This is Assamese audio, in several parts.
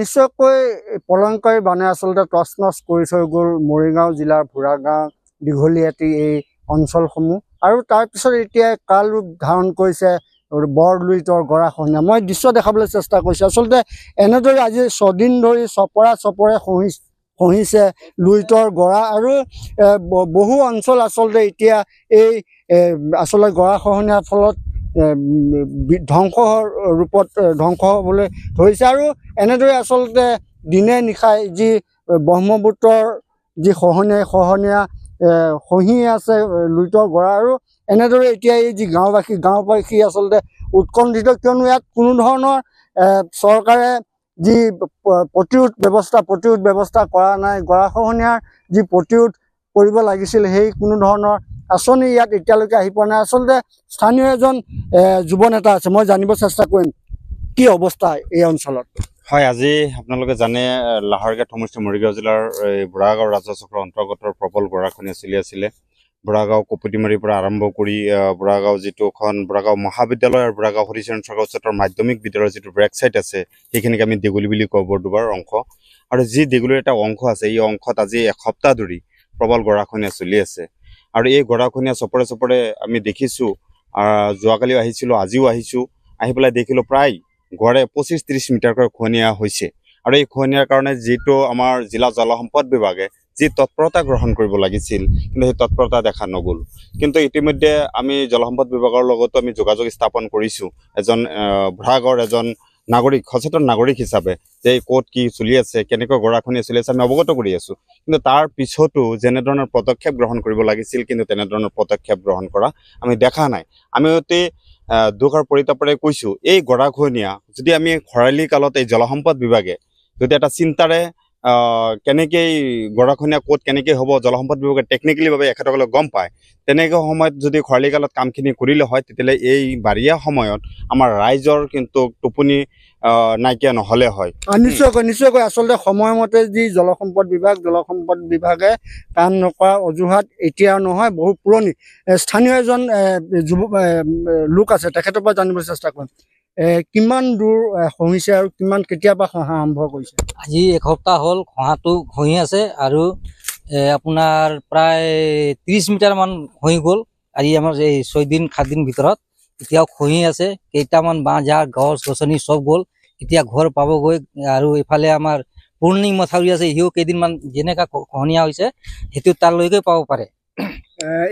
নিশ্চয়কৈ পলংকাৰী বানে আচলতে টচ নচ কৰি থৈ গ'ল মৰিগাঁও জিলাৰ ভুৰাগাঁও দীঘলীয়াটি এই অঞ্চলসমূহ আৰু তাৰপিছত এতিয়া কাল ৰূপ ধাৰণ কৰিছে বৰ বৰলুইটৰ গৰাখহনীয়া মই দৃশ্য দেখাবলৈ চেষ্টা কৰিছোঁ আচলতে এনেদৰে আজি ছদিন ধৰি চপৰা চপৰে খহি খহিছে লুইটৰ গৰা আৰু বহু অঞ্চল আচলতে এতিয়া এই আচলতে গৰা খহনীয়াৰ ফলত ধ্বংস ৰূপত ধ্বংস হ'বলৈ ধৰিছে আৰু এনেদৰে আচলতে দিনে নিশাই যি ব্ৰহ্মপুত্ৰৰ যি খহনীয়া খহনীয়া খহি আছে লুইত গড়া আৰু এনেদৰে এতিয়া এই যি গাঁওবাসী গাঁওবাসী আচলতে উৎকণ্ঠিত কিয়নো ইয়াত কোনো ধৰণৰ চৰকাৰে যি প্ৰতিৰোধ ব্যৱস্থা প্ৰতিৰোধ ব্যৱস্থা কৰা নাই গড়াখহনীয়াৰ যি প্ৰতিৰোধ কৰিব লাগিছিল সেই কোনো ধৰণৰ আঁচনি ইয়াত এতিয়ালৈকে আহি পোৱা নাই আচলতে স্থানীয় এজন যুৱ নেতা আছে মই জানিব চেষ্টা কৰিম কি অৱস্থা এই অঞ্চলত হয় আজি আপোনালোকে জানে লাহাৰগাঁও সমষ্টি মৰিগাঁও জিলাৰ বুঢ়াগাঁও ৰাজহচক্ৰৰ অন্তৰ্গত প্ৰবল বৰাখনি চলি আছিলে বুঢ়াগাঁও কপতিমাৰীৰ পৰা আৰম্ভ কৰি বুঢ়াগাঁও যিটো এখন বুঢ়াগাঁও মহাবিদ্যালয় আৰু বুঢ়াগাঁও হৰিচৰণ চৰকাৰ উচ্চতৰ মাধ্যমিক বিদ্যালয়ৰ যিটো ব্ৰেক ছাইড আছে সেইখিনিকে আমি দেগুলি বুলি কওঁ বৰডুবাৰ অংশ আৰু যি দেগুলিৰ এটা অংশ আছে এই অংশত আজি এসপ্তাহ ধৰি প্ৰবল গৰাখনীয়া চলি আছে আৰু এই ঘোঁৰাখনীয়া চপৰে চপৰে আমি দেখিছোঁ যোৱাকালিও আহিছিলোঁ আজিও আহিছোঁ আহি পেলাই দেখিলোঁ প্ৰায় গড়ে পঁচিছ ত্ৰিছ মিটাৰকৈ খহনীয়া হৈছে আৰু এই খহনীয়াৰ কাৰণে যিটো আমাৰ জিলা জলসম্পদ বিভাগে যি তৎপৰতা গ্ৰহণ কৰিব লাগিছিল কিন্তু সেই তৎপৰতা দেখা নগ'ল কিন্তু ইতিমধ্যে আমি জলসম্পদ বিভাগৰ লগতো আমি যোগাযোগ স্থাপন কৰিছোঁ এজন ভাগৰ এজন নাগৰিক সচেতন নাগৰিক হিচাপে যে কত কি চলি আছে কেনেকৈ গড়াখনি চলি আছে আমি অৱগত কৰি আছো কিন্তু তাৰ পিছতো যেনেধৰণৰ পদক্ষেপ গ্ৰহণ কৰিব লাগিছিল কিন্তু তেনেধৰণৰ পদক্ষেপ গ্ৰহণ কৰা আমি দেখা নাই আমি অতি দুখ আৰু পৰিতাপৰে কৈছোঁ এই গড়াখনিয়া যদি আমি খৰালি কালত এই জলসম্পদ বিভাগে যদি এটা চিন্তাৰে কেনেকৈ গৰাখনীয়া ক'ত কেনেকৈ হ'ব জলসম্পদ বিভাগে টেকনিকেলিভাৱে এখেতসকলে গম পায় তেনেকুৱা সময়ত যদি খৰালি কালত কামখিনি কৰিলে হয় তেতিয়াহ'লে এই বাৰিয়া সময়ত আমাৰ ৰাইজৰ কিন্তু টোপনি নাইকিয়া নহ'লে হয় নিশ্চয়কৈ নিশ্চয়কৈ আচলতে সময়মতে যি জলসম্পদ বিভাগ জলসম্পদ বিভাগে কাম নকৰা অজুহাত এতিয়া নহয় বহু পুৰণি স্থানীয় এজন যুৱ লোক আছে তেখেতৰ পৰা জানিবলৈ চেষ্টা কৰিম কিমান দূৰ হঁহিছে আৰু কিমান কেতিয়াবা হঁহা আৰম্ভ কৰিছে আজি এসপ্তাহ হ'ল হঁহাটো ঘঁহি আছে আৰু আপোনাৰ প্ৰায় ত্ৰিছ মিটাৰমান ঘঁহি গ'ল আজি আমাৰ এই ছয়দিন সাতদিন ভিতৰত এতিয়াও ঘঁহি আছে কেইটামান বাঁহ জাহ গছ গছনি চব গ'ল এতিয়া ঘৰ পাবগৈ আৰু এইফালে আমাৰ পূৰ্ণিমা থাউৰি আছে সিও কেইদিনমান যেনেকৈ খহনীয়া হৈছে সেইটো তালৈকে পাব পাৰে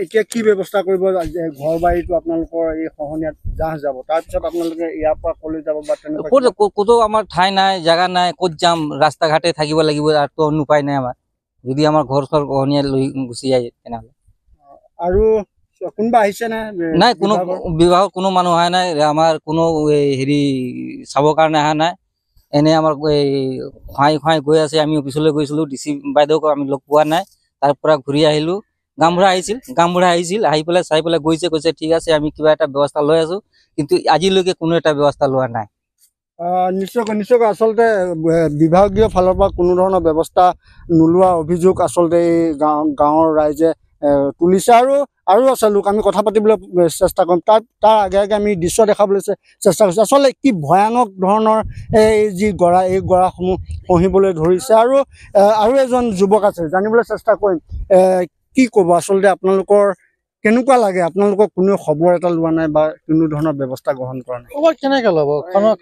এতিয়া কি ব্যৱস্থা কৰিব ঘৰ বাৰীটো আপোনালোকৰ এই সহনীয়াত জাহ যাব তাৰপিছত আপোনালোকে ইয়াৰ পৰা ক'লৈ যাব বা তেনেকুৱা ক'তো আমাৰ ঠাই নাই জেগা নাই ক'ত যাম ৰাস্তা ঘাটে থাকিব লাগিব তাতো অনুপায় নাই আমাৰ যদি আমাৰ ঘৰ চৰ সহনীয়া লৈ গুচি যায় তেনেহ'লে আৰু কোনোবা আহিছে নাই নাই কোনো বিবাহৰ কোনো মানুহ অহা নাই আমাৰ কোনো এই হেৰি চাবৰ কাৰণে অহা নাই এনে আমাৰ এই খুৱাই খুৱাই গৈ আছে আমি অফিচলৈ গৈছিলোঁ ডি চি বাইদেউক আমি লগ পোৱা নাই তাৰ পৰা ঘূৰি আহিলোঁ গামবুঢ়া আহিছিল গামবুঢ়া আহিছিল আহি পেলাই চাই পেলাই গৈছে কৈছে ঠিক আছে আমি কিবা এটা ব্যৱস্থা লৈ আছো কিন্তু আজিলৈকে কোনো এটা ব্যৱস্থা লোৱা নাই নিশ্চয়কৈ নিশ্চয়কৈ আচলতে বিভাগীয় ফালৰ পৰা কোনো ধৰণৰ ব্যৱস্থা নোলোৱা অভিযোগ আচলতে এই গাঁও গাঁৱৰ ৰাইজে তুলিছে আৰু আৰু আছে লোক আমি কথা পাতিবলৈ চেষ্টা কৰিম তাৰ তাৰ আগে আগে আমি দৃশ্য দেখাবলৈ চেষ্টা কৰিছোঁ আচলতে কি ভয়ানক ধৰণৰ এই যি গৰা এই গড়াসমূহ পঢ়িবলৈ ধৰিছে আৰু আৰু এজন যুৱক আছে জানিবলৈ চেষ্টা কৰিম কি ক'ব আচলতে আপোনালোকৰ কেনেকুৱা লাগে আপোনালোকক কোনো খবৰ এটা লোৱা নাই বা কোনো ধৰণৰ ব্যৱস্থা গ্ৰহণ কৰা নাই খবৰ কেনেকে ল'ব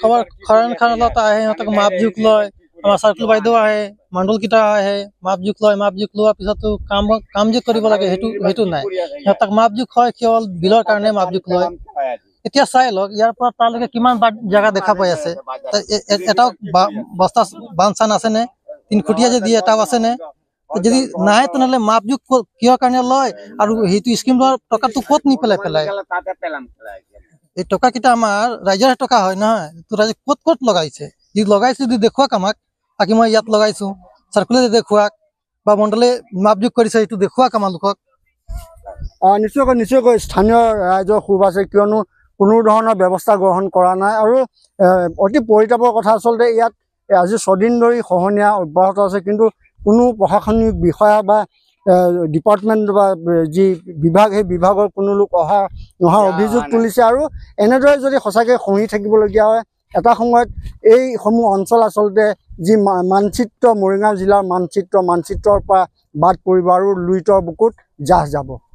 খবৰ খৰণ খান আহে সিহঁতক মাপ জোখ লয় আমাৰ চাৰ্কল বাইদেউ আহে মাণ্ডলকিটা আহে মাপ জোখ লয় মাপ জোখ লোৱাৰ পিছতো কাম কাম যে কৰিব লাগে সেইটো সেইটো নাই সিহঁতক মাপ জোখ হয় কেৱল বিলৰ কাৰণে মাপ জোখ লয় এতিয়া চাই লওক ইয়াৰ পৰা তালৈকে কিমান জেগা দেখা পাই আছে এটাও বস্তা বান চান আছেনে তিনিখুটীয়া যে দিয়ে এটাও আছেনে যদি নাই তেনেহলে মাপযোগ কিয় কাৰণে লয় আৰু সেইটো স্কিম টকাটো কত নি পেলাই পেলাই এই টকা কেইটা আমাৰ ৰাইজৰ টকা হয় নহয় তো ৰাইজে কত কত লগাইছে যদি লগাইছে যদি দেখুৱাক আমাক বাকী মই ইয়াত লগাইছো চাৰ্কুলাৰ দেখুৱাক বা মণ্ডলে মাপযোগ কৰিছে সেইটো দেখুৱাক আমাৰ লোকক নিশ্চয়কৈ নিশ্চয়কৈ স্থানীয় ৰাইজৰ সুভ আছে কিয়নো কোনো ধৰণৰ ব্যৱস্থা গ্ৰহণ কৰা নাই আৰু অতি পৰিতাপৰ কথা আচলতে ইয়াত আজি ছদিন ধৰি খহনীয়া অব্যাহত আছে কিন্তু কোনো প্ৰশাসনিক বিষয়া বা ডিপাৰ্টমেণ্ট বা যি বিভাগ সেই বিভাগৰ কোনো লোক অহা নহা অভিযোগ তুলিছে আৰু এনেদৰে যদি সঁচাকৈ শুনি থাকিবলগীয়া হয় এটা সময়ত এইসমূহ অঞ্চল আচলতে যি মানচিত্ৰ মৰিগাঁও জিলাৰ মানচিত্ৰ মানচিত্ৰৰ পৰা বাদ পৰিব আৰু লুইতৰ বুকুত জাহ যাব